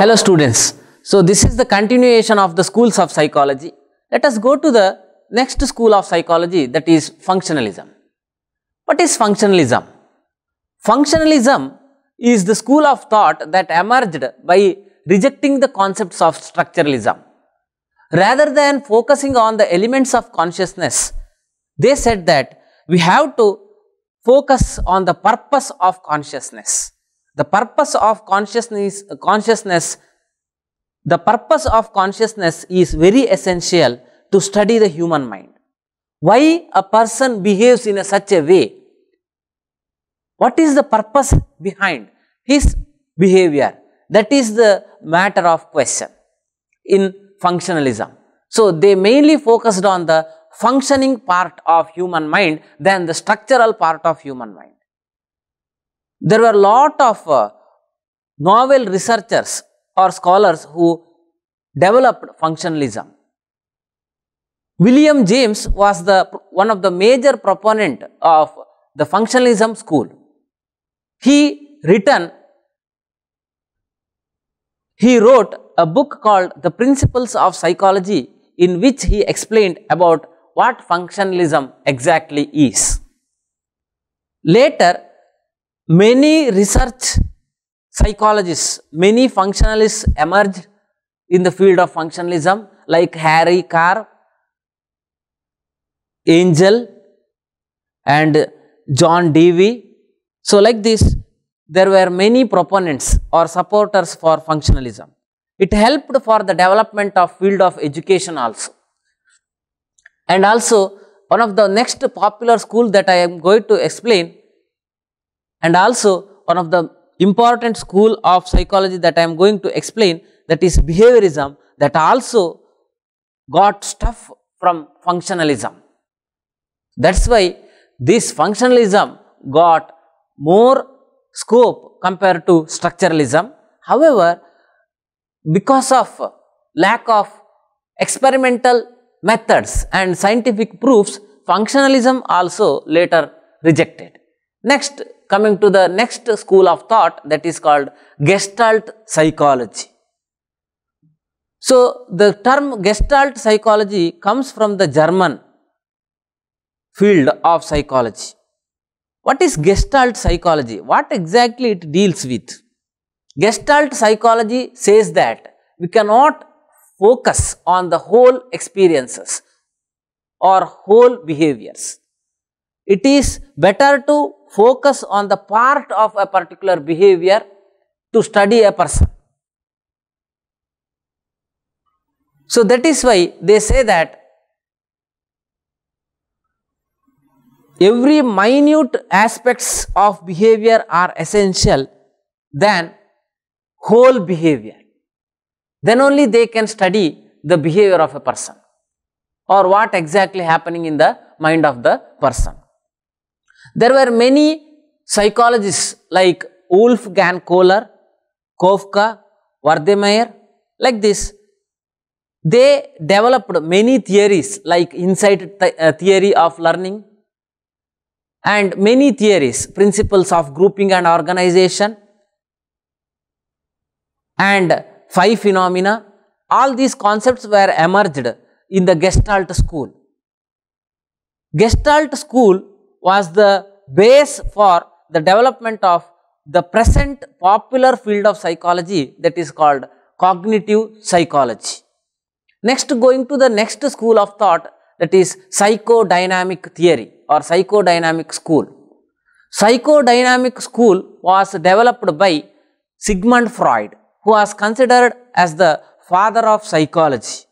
Hello students. So this is the continuation of the schools of psychology. Let us go to the next school of psychology that is functionalism. What is functionalism? Functionalism is the school of thought that emerged by rejecting the concepts of structuralism. Rather than focusing on the elements of consciousness, they said that we have to focus on the purpose of consciousness. The purpose of consciousness, consciousness, the purpose of consciousness is very essential to study the human mind. Why a person behaves in a such a way? What is the purpose behind his behavior? That is the matter of question in functionalism. So, they mainly focused on the functioning part of human mind than the structural part of human mind. There were a lot of uh, novel researchers or scholars who developed functionalism. William James was the one of the major proponent of the functionalism school. He written, he wrote a book called The Principles of Psychology in which he explained about what functionalism exactly is. Later, Many research psychologists, many functionalists emerged in the field of functionalism like Harry Carr, Angel and John Dewey. So, like this there were many proponents or supporters for functionalism. It helped for the development of field of education also. And also one of the next popular school that I am going to explain and also one of the important school of psychology that I am going to explain that is behaviorism that also got stuff from functionalism. That is why this functionalism got more scope compared to structuralism. However, because of lack of experimental methods and scientific proofs, functionalism also later rejected. Next, coming to the next school of thought that is called Gestalt psychology. So, the term Gestalt psychology comes from the German field of psychology. What is Gestalt psychology? What exactly it deals with? Gestalt psychology says that we cannot focus on the whole experiences or whole behaviors. It is better to focus on the part of a particular behavior to study a person. So that is why they say that every minute aspects of behavior are essential than whole behavior. Then only they can study the behavior of a person or what exactly happening in the mind of the person. There were many psychologists like Gan, Kohler, Kafka, Vardemeyer, like this. They developed many theories like insight th uh, theory of learning and many theories, principles of grouping and organization and five phenomena. All these concepts were emerged in the Gestalt school. Gestalt school was the base for the development of the present popular field of psychology that is called cognitive psychology. Next going to the next school of thought that is psychodynamic theory or psychodynamic school. Psychodynamic school was developed by Sigmund Freud who was considered as the father of psychology.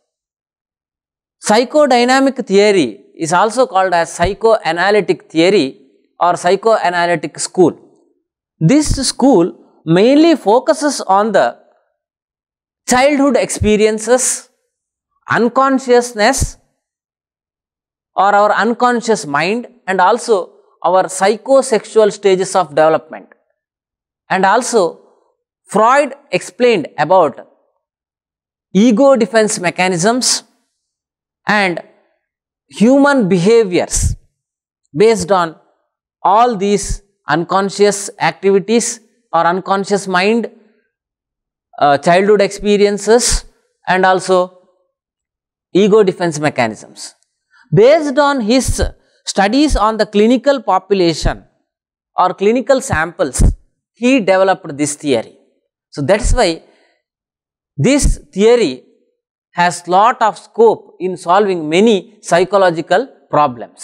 Psychodynamic theory is also called as psychoanalytic theory or psychoanalytic school. This school mainly focuses on the childhood experiences, unconsciousness or our unconscious mind and also our psychosexual stages of development. And also Freud explained about ego defense mechanisms and human behaviors based on all these unconscious activities or unconscious mind, uh, childhood experiences and also ego defense mechanisms. Based on his studies on the clinical population or clinical samples, he developed this theory. So, that is why this theory has lot of scope in solving many psychological problems.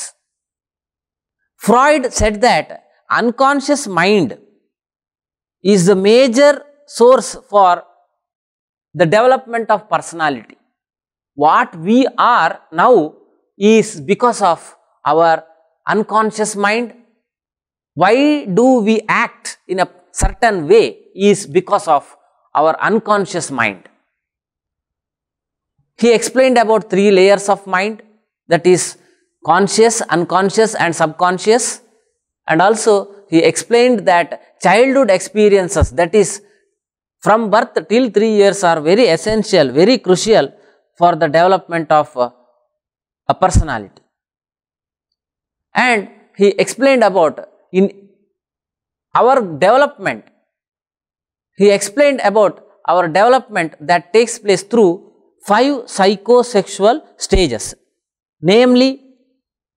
Freud said that unconscious mind is the major source for the development of personality. What we are now is because of our unconscious mind. Why do we act in a certain way is because of our unconscious mind. He explained about three layers of mind that is conscious, unconscious and subconscious and also he explained that childhood experiences that is from birth till 3 years are very essential, very crucial for the development of uh, a personality. And he explained about in our development, he explained about our development that takes place through five psychosexual stages namely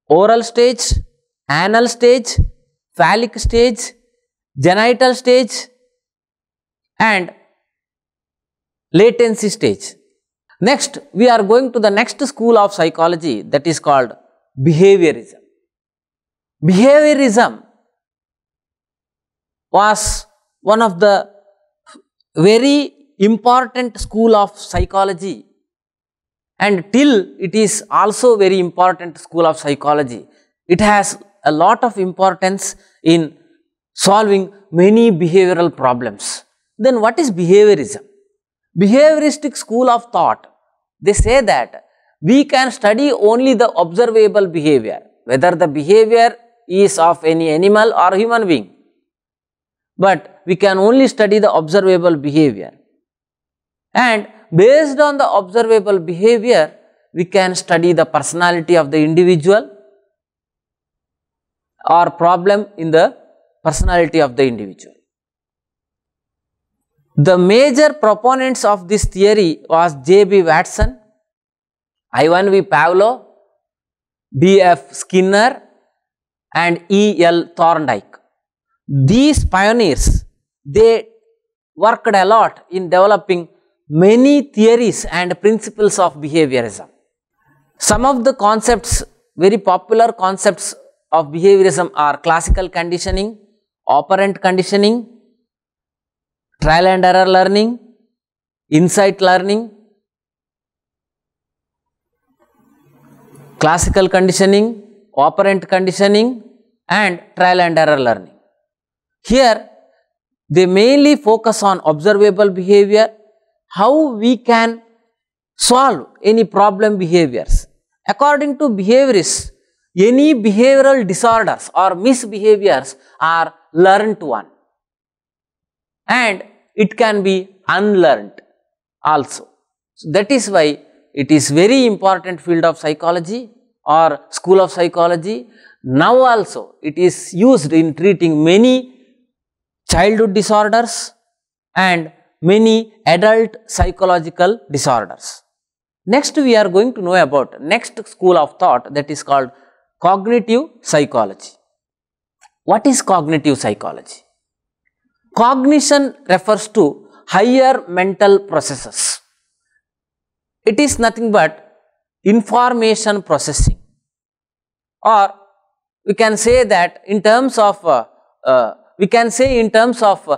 oral stage, anal stage, phallic stage, genital stage and latency stage. Next, we are going to the next school of psychology that is called behaviorism. Behaviorism was one of the very important school of psychology and till it is also very important school of psychology. It has a lot of importance in solving many behavioral problems. Then what is behaviorism? Behavioristic school of thought, they say that we can study only the observable behavior, whether the behavior is of any animal or human being. But we can only study the observable behavior. And based on the observable behavior, we can study the personality of the individual or problem in the personality of the individual. The major proponents of this theory was J.B. Watson, Ivan V. Pavlov, B.F. Skinner and E.L. Thorndike. These pioneers, they worked a lot in developing many theories and principles of behaviorism. Some of the concepts, very popular concepts of behaviorism are classical conditioning, operant conditioning, trial and error learning, insight learning, classical conditioning, operant conditioning and trial and error learning. Here, they mainly focus on observable behavior how we can solve any problem behaviors. According to behaviorists, any behavioral disorders or misbehaviors are learned one and it can be unlearned also. So that is why it is very important field of psychology or school of psychology. Now also it is used in treating many childhood disorders and many adult psychological disorders. Next we are going to know about next school of thought that is called cognitive psychology. What is cognitive psychology? Cognition refers to higher mental processes. It is nothing but information processing or we can say that in terms of, uh, uh, we can say in terms of uh,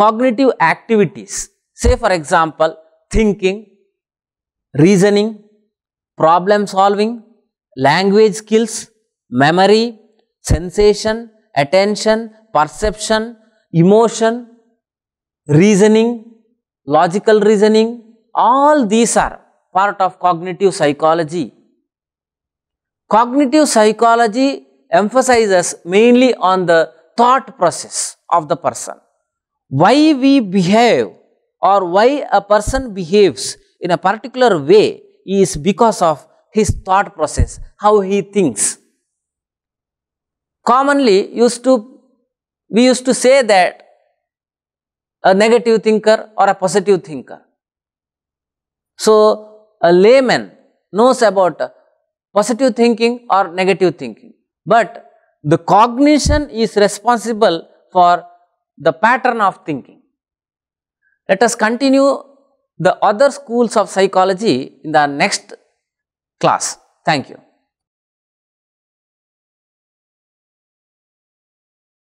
cognitive activities. Say for example, thinking, reasoning, problem solving, language skills, memory, sensation, attention, perception, emotion, reasoning, logical reasoning, all these are part of cognitive psychology. Cognitive psychology emphasizes mainly on the thought process of the person why we behave or why a person behaves in a particular way is because of his thought process, how he thinks. Commonly used to, we used to say that a negative thinker or a positive thinker. So, a layman knows about positive thinking or negative thinking, but the cognition is responsible for the pattern of thinking. Let us continue the other schools of psychology in the next class. Thank you.